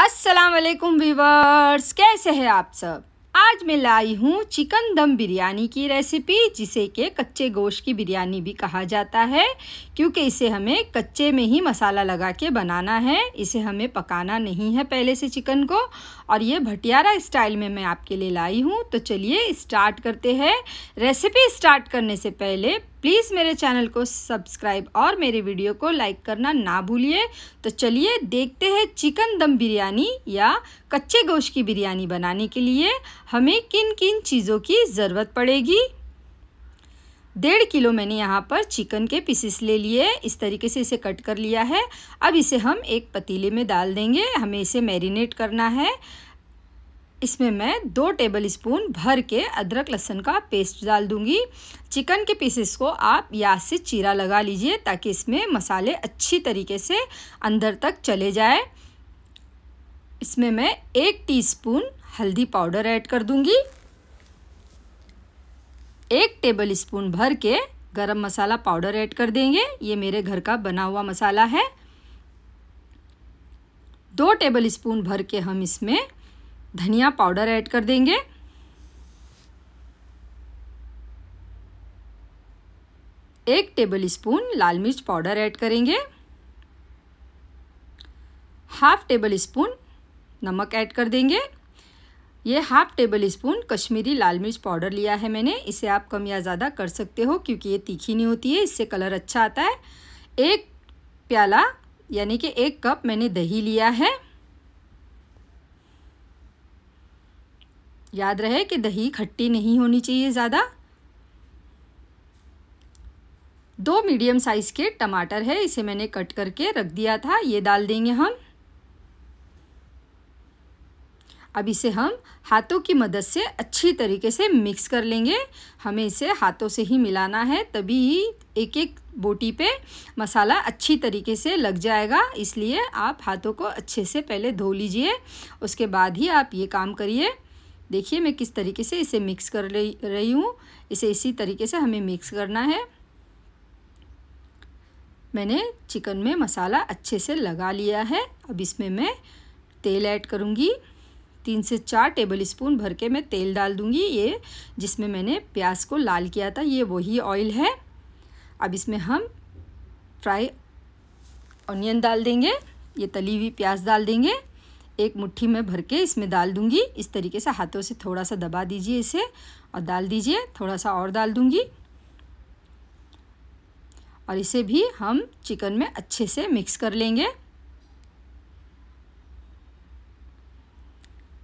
अस्सलाम वालेकुम व्यूवर्स कैसे हैं आप सब आज मैं लाई हूँ चिकन दम बिरयानी की रेसिपी जिसे के कच्चे गोश्त की बिरयानी भी कहा जाता है क्योंकि इसे हमें कच्चे में ही मसाला लगा के बनाना है इसे हमें पकाना नहीं है पहले से चिकन को और ये भटियारा स्टाइल में मैं आपके लिए लाई हूँ तो चलिए स्टार्ट करते हैं रेसिपी स्टार्ट करने से पहले प्लीज़ मेरे चैनल को सब्सक्राइब और मेरे वीडियो को लाइक करना ना भूलिए तो चलिए देखते हैं चिकन दम बिरयानी या कच्चे गोश्त की बिरयानी बनाने के लिए हमें किन किन चीज़ों की ज़रूरत पड़ेगी डेढ़ किलो मैंने यहाँ पर चिकन के पीसेस ले लिए इस तरीके से इसे कट कर लिया है अब इसे हम एक पतीले में डाल देंगे हमें इसे मैरिनेट करना है इसमें मैं दो टेबल स्पून भर के अदरक लहसुन का पेस्ट डाल दूंगी चिकन के पीसेस को आप याद से चीरा लगा लीजिए ताकि इसमें मसाले अच्छी तरीके से अंदर तक चले जाए इसमें मैं एक टीस्पून हल्दी पाउडर ऐड कर दूंगी एक टेबल स्पून भर के गरम मसाला पाउडर ऐड कर देंगे ये मेरे घर का बना हुआ मसाला है दो टेबल स्पून भर के हम इसमें धनिया पाउडर ऐड कर देंगे एक टेबल स्पून लाल मिर्च पाउडर ऐड करेंगे हाफ टेबल स्पून नमक ऐड कर देंगे ये हाफ टेबल स्पून कश्मीरी लाल मिर्च पाउडर लिया है मैंने इसे आप कम या ज़्यादा कर सकते हो क्योंकि ये तीखी नहीं होती है इससे कलर अच्छा आता है एक प्याला यानी कि एक कप मैंने दही लिया है याद रहे कि दही खट्टी नहीं होनी चाहिए ज़्यादा दो मीडियम साइज़ के टमाटर है इसे मैंने कट करके रख दिया था ये डाल देंगे हम अब इसे हम हाथों की मदद से अच्छी तरीके से मिक्स कर लेंगे हमें इसे हाथों से ही मिलाना है तभी एक एक बोटी पे मसाला अच्छी तरीके से लग जाएगा इसलिए आप हाथों को अच्छे से पहले धो लीजिए उसके बाद ही आप ये काम करिए देखिए मैं किस तरीके से इसे मिक्स कर रही हूँ इसे इसी तरीके से हमें मिक्स करना है मैंने चिकन में मसाला अच्छे से लगा लिया है अब इसमें मैं तेल ऐड करूँगी तीन से चार टेबल स्पून भर के मैं तेल डाल दूँगी ये जिसमें मैंने प्याज को लाल किया था ये वही ऑयल है अब इसमें हम फ्राई ऑनियन डाल देंगे ये तली हुई प्याज डाल देंगे एक मुट्ठी में भर के इसमें डाल दूंगी इस तरीके से हाथों से थोड़ा सा दबा दीजिए इसे और डाल दीजिए थोड़ा सा और डाल दूंगी और इसे भी हम चिकन में अच्छे से मिक्स कर लेंगे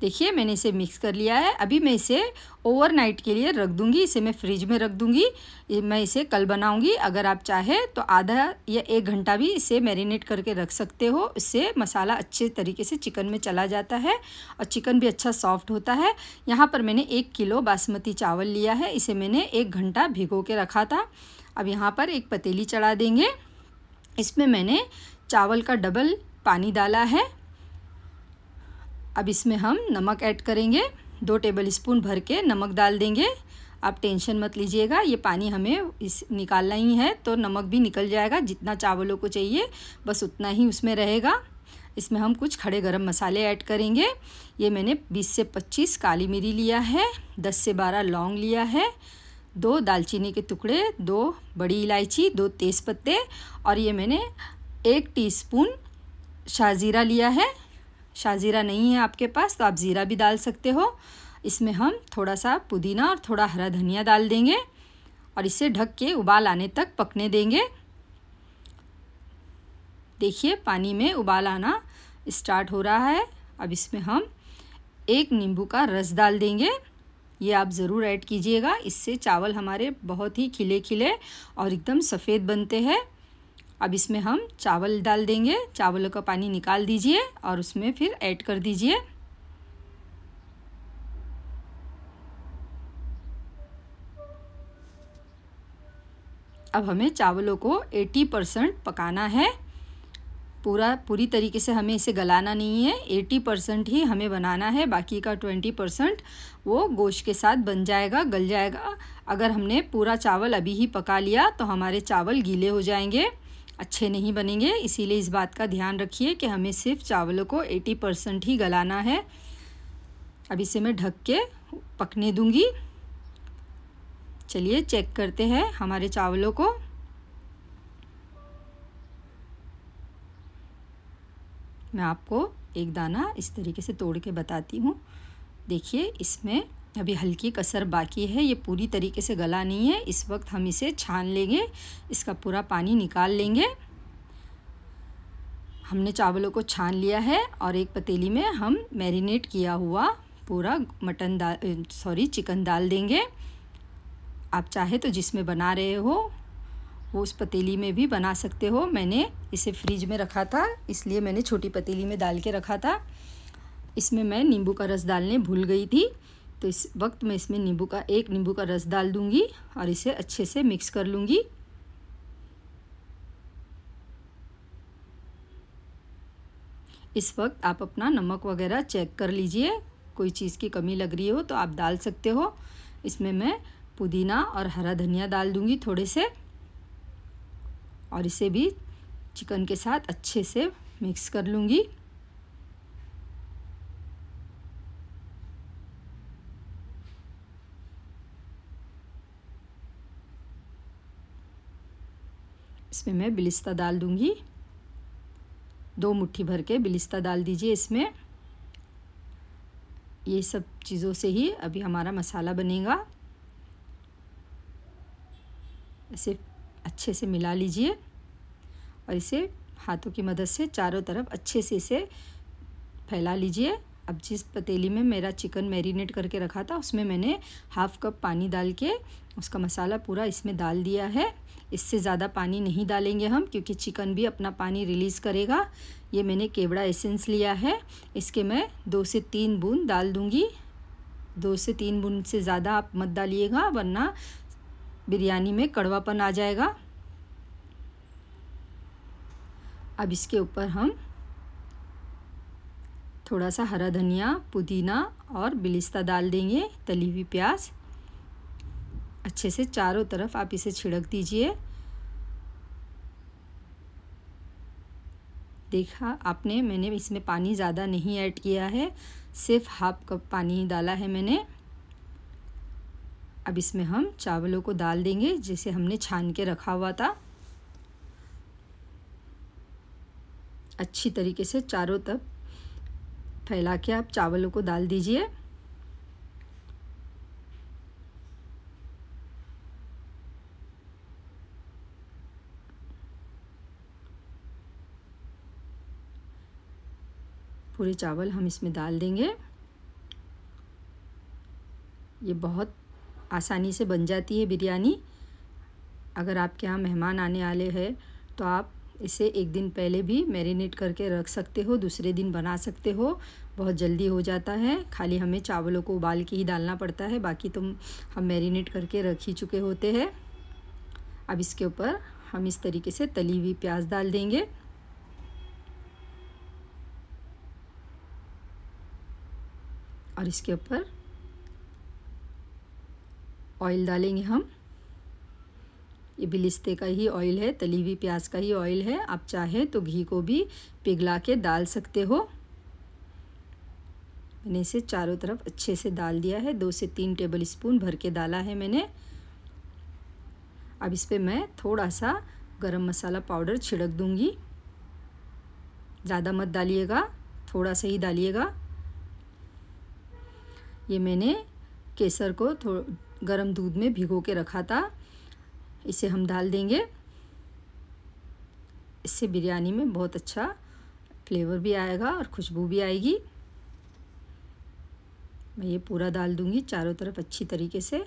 देखिए मैंने इसे मिक्स कर लिया है अभी मैं इसे ओवरनाइट के लिए रख दूंगी इसे मैं फ्रिज में रख दूंगी मैं इसे कल बनाऊंगी अगर आप चाहे तो आधा या एक घंटा भी इसे मैरिनेट करके रख सकते हो इससे मसाला अच्छे तरीके से चिकन में चला जाता है और चिकन भी अच्छा सॉफ्ट होता है यहाँ पर मैंने एक किलो बासमती चावल लिया है इसे मैंने एक घंटा भिगो के रखा था अब यहाँ पर एक पतीली चढ़ा देंगे इसमें मैंने चावल का डबल पानी डाला है अब इसमें हम नमक ऐड करेंगे दो टेबल स्पून भर के नमक डाल देंगे आप टेंशन मत लीजिएगा ये पानी हमें इस निकालना ही है तो नमक भी निकल जाएगा जितना चावलों को चाहिए बस उतना ही उसमें रहेगा इसमें हम कुछ खड़े गरम मसाले ऐड करेंगे ये मैंने 20 से 25 काली मिरी लिया है 10 से 12 लौंग लिया है दो दालचीनी के टुकड़े दो बड़ी इलायची दो तेज़पत्ते और ये मैंने एक टीस्पून शाहज़ीरा लिया है शाहज़ीरा नहीं है आपके पास तो आप ज़ीरा भी डाल सकते हो इसमें हम थोड़ा सा पुदीना और थोड़ा हरा धनिया डाल देंगे और इसे ढक के उबाल आने तक पकने देंगे देखिए पानी में उबाल आना स्टार्ट हो रहा है अब इसमें हम एक नींबू का रस डाल देंगे ये आप ज़रूर ऐड कीजिएगा इससे चावल हमारे बहुत ही खिले खिले और एकदम सफ़ेद बनते हैं अब इसमें हम चावल डाल देंगे चावलों का पानी निकाल दीजिए और उसमें फिर ऐड कर दीजिए अब हमें चावलों को 80 परसेंट पकाना है पूरा पूरी तरीके से हमें इसे गलाना नहीं है 80 परसेंट ही हमें बनाना है बाकी का 20 परसेंट वो गोश्त के साथ बन जाएगा गल जाएगा अगर हमने पूरा चावल अभी ही पका लिया तो हमारे चावल गीले हो जाएंगे अच्छे नहीं बनेंगे इसीलिए इस बात का ध्यान रखिए कि हमें सिर्फ चावलों को एटी परसेंट ही गलाना है अब इसे मैं ढक के पकने दूंगी चलिए चेक करते हैं हमारे चावलों को मैं आपको एक दाना इस तरीके से तोड़ के बताती हूँ देखिए इसमें अभी हल्की कसर बाकी है ये पूरी तरीके से गला नहीं है इस वक्त हम इसे छान लेंगे इसका पूरा पानी निकाल लेंगे हमने चावलों को छान लिया है और एक पतीली में हम मैरिनेट किया हुआ पूरा मटन दाल सॉरी चिकन डाल देंगे आप चाहे तो जिसमें बना रहे हो वो उस पतीली में भी बना सकते हो मैंने इसे फ्रिज में रखा था इसलिए मैंने छोटी पतीली में डाल के रखा था इसमें मैं नींबू का रस डालने भूल गई थी तो इस वक्त मैं इसमें नींबू का एक नींबू का रस डाल दूंगी और इसे अच्छे से मिक्स कर लूँगी इस वक्त आप अपना नमक वगैरह चेक कर लीजिए कोई चीज़ की कमी लग रही हो तो आप डाल सकते हो इसमें मैं पुदीना और हरा धनिया डाल दूंगी थोड़े से और इसे भी चिकन के साथ अच्छे से मिक्स कर लूँगी इसमें मैं बिलिस्ता डाल दूँगी दो मुट्ठी भर के बिलिस्ता डाल दीजिए इसमें ये सब चीज़ों से ही अभी हमारा मसाला बनेगा इसे अच्छे से मिला लीजिए और इसे हाथों की मदद से चारों तरफ अच्छे से इसे फैला लीजिए अब जिस पतीली में मेरा चिकन मैरिनेट करके रखा था उसमें मैंने हाफ़ कप पानी डाल के उसका मसाला पूरा इसमें डाल दिया है इससे ज़्यादा पानी नहीं डालेंगे हम क्योंकि चिकन भी अपना पानी रिलीज़ करेगा ये मैंने केवड़ा एसेंस लिया है इसके मैं दो से तीन बूंद डाल दूँगी दो से तीन बूंद से ज़्यादा आप मत डालिएगा वरना बिरयानी में कड़वापन आ जाएगा अब इसके ऊपर हम थोड़ा सा हरा धनिया पुदीना और बिलिस्ता डाल देंगे तली हुई प्याज अच्छे से चारों तरफ आप इसे छिड़क दीजिए देखा आपने मैंने इसमें पानी ज़्यादा नहीं ऐड किया है सिर्फ हाफ कप पानी ही डाला है मैंने अब इसमें हम चावलों को डाल देंगे जिसे हमने छान के रखा हुआ था अच्छी तरीके से चारों तरफ फैला के आप चावलों को डाल दीजिए पूरे चावल हम इसमें डाल देंगे ये बहुत आसानी से बन जाती है बिरयानी अगर आपके यहाँ मेहमान आने वाले हैं तो आप इसे एक दिन पहले भी मैरिनेट करके रख सकते हो दूसरे दिन बना सकते हो बहुत जल्दी हो जाता है खाली हमें चावलों को उबाल के ही डालना पड़ता है बाकी तुम हम मैरिनेट करके रख ही चुके होते हैं अब इसके ऊपर हम इस तरीके से तली हुई प्याज डाल देंगे और इसके ऊपर ऑयल डालेंगे हम ये बिलिस्ते का ही ऑयल है तली हुई प्याज का ही ऑयल है आप चाहें तो घी को भी पिघला के डाल सकते हो मैंने इसे चारों तरफ अच्छे से डाल दिया है दो से तीन टेबल स्पून भर के डाला है मैंने अब इस पर मैं थोड़ा सा गरम मसाला पाउडर छिड़क दूँगी ज़्यादा मत डालिएगा थोड़ा सा ही डालिएगा ये मैंने केसर को थो गर्म दूध में भिगो के रखा था इसे हम डाल देंगे इससे बिरयानी में बहुत अच्छा फ्लेवर भी आएगा और खुशबू भी आएगी मैं ये पूरा डाल दूँगी चारों तरफ अच्छी तरीके से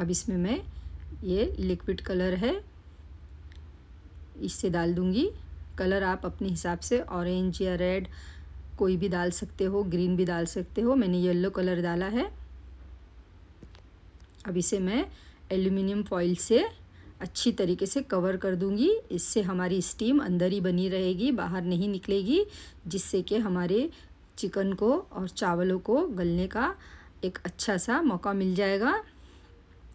अब इसमें मैं ये लिक्विड कलर है इससे डाल दूंगी कलर आप अपने हिसाब से ऑरेंज या रेड कोई भी डाल सकते हो ग्रीन भी डाल सकते हो मैंने येलो कलर डाला है अब इसे मैं एल्यूमिनियम फॉइल से अच्छी तरीके से कवर कर दूंगी इससे हमारी स्टीम अंदर ही बनी रहेगी बाहर नहीं निकलेगी जिससे कि हमारे चिकन को और चावलों को गलने का एक अच्छा सा मौका मिल जाएगा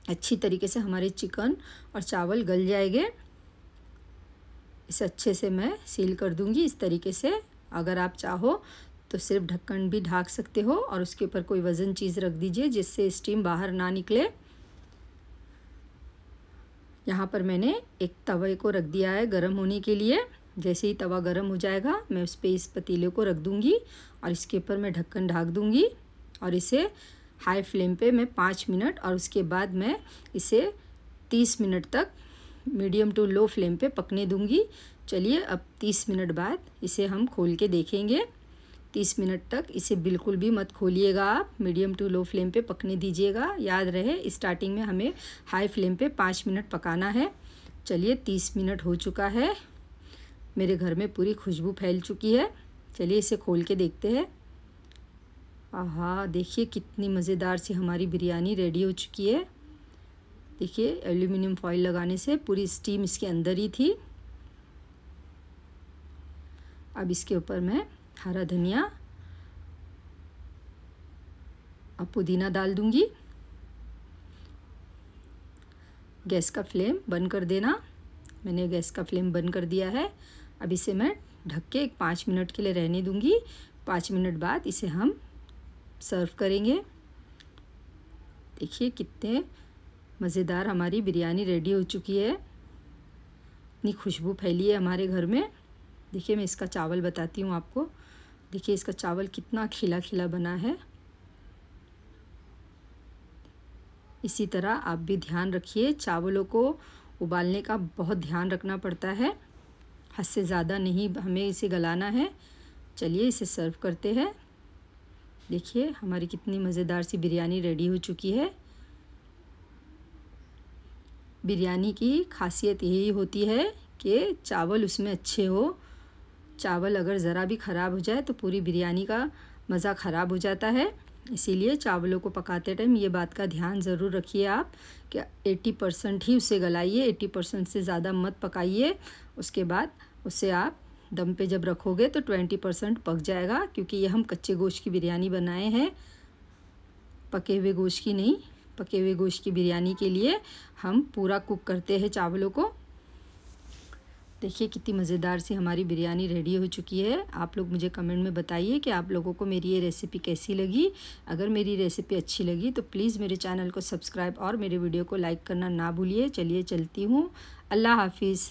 अच्छी तरीके से हमारे चिकन और चावल गल जाएंगे इसे अच्छे से मैं सील कर दूंगी इस तरीके से अगर आप चाहो तो सिर्फ ढक्कन भी ढाक सकते हो और उसके ऊपर कोई वज़न चीज़ रख दीजिए जिससे स्टीम बाहर ना निकले यहाँ पर मैंने एक तवे को रख दिया है गर्म होने के लिए जैसे ही तवा गर्म हो जाएगा मैं उस पर इस पतीले को रख दूँगी और इसके ऊपर मैं ढक्कन ढाक दूँगी और इसे हाई फ्लेम पे मैं पाँच मिनट और उसके बाद मैं इसे तीस मिनट तक मीडियम टू लो फ्लेम पे पकने दूँगी चलिए अब तीस मिनट बाद इसे हम खोल के देखेंगे तीस मिनट तक इसे बिल्कुल भी मत खोलिएगा आप मीडियम टू लो फ्लेम पे पकने दीजिएगा याद रहे स्टार्टिंग में हमें हाई फ्लेम पे पाँच मिनट पकाना है चलिए तीस मिनट हो चुका है मेरे घर में पूरी खुशबू फैल चुकी है चलिए इसे खोल के देखते हैं आहा देखिए कितनी मज़ेदार सी हमारी बिरयानी रेडी हो चुकी है देखिए एल्यूमिनियम फॉइल लगाने से पूरी स्टीम इसके अंदर ही थी अब इसके ऊपर मैं हरा धनिया और पुदीना डाल दूंगी गैस का फ्लेम बंद कर देना मैंने गैस का फ्लेम बंद कर दिया है अब इसे मैं ढक के एक पाँच मिनट के लिए रहने दूंगी पाँच मिनट बाद इसे हम सर्व करेंगे देखिए कितने मज़ेदार हमारी बिरयानी रेडी हो चुकी है इतनी खुशबू फैली है हमारे घर में देखिए मैं इसका चावल बताती हूँ आपको देखिए इसका चावल कितना खिला खिला बना है इसी तरह आप भी ध्यान रखिए चावलों को उबालने का बहुत ध्यान रखना पड़ता है हद से ज़्यादा नहीं हमें इसे गलाना है चलिए इसे सर्व करते हैं देखिए हमारी कितनी मज़ेदार सी बिरयानी रेडी हो चुकी है बिरयानी की खासियत यही होती है कि चावल उसमें अच्छे हो चावल अगर ज़रा भी ख़राब हो जाए तो पूरी बिरयानी का मज़ा ख़राब हो जाता है इसीलिए चावलों को पकाते टाइम ये बात का ध्यान ज़रूर रखिए आप कि 80 परसेंट ही उसे गलाइए 80 परसेंट से ज़्यादा मत पकाइए उसके बाद उसे आप दम पे जब रखोगे तो 20 परसेंट पक जाएगा क्योंकि ये हम कच्चे गोश्त की बिरयानी बनाए हैं पके हुए गोश्त की नहीं पके हुए गोश्त की बिरयानी के लिए हम पूरा कुक करते हैं चावलों को देखिए कितनी मज़ेदार सी हमारी बिरयानी रेडी हो चुकी है आप लोग मुझे कमेंट में बताइए कि आप लोगों को मेरी ये रेसिपी कैसी लगी अगर मेरी रेसिपी अच्छी लगी तो प्लीज़ मेरे चैनल को सब्सक्राइब और मेरे वीडियो को लाइक करना ना भूलिए चलिए चलती हूँ अल्लाह हाफिज़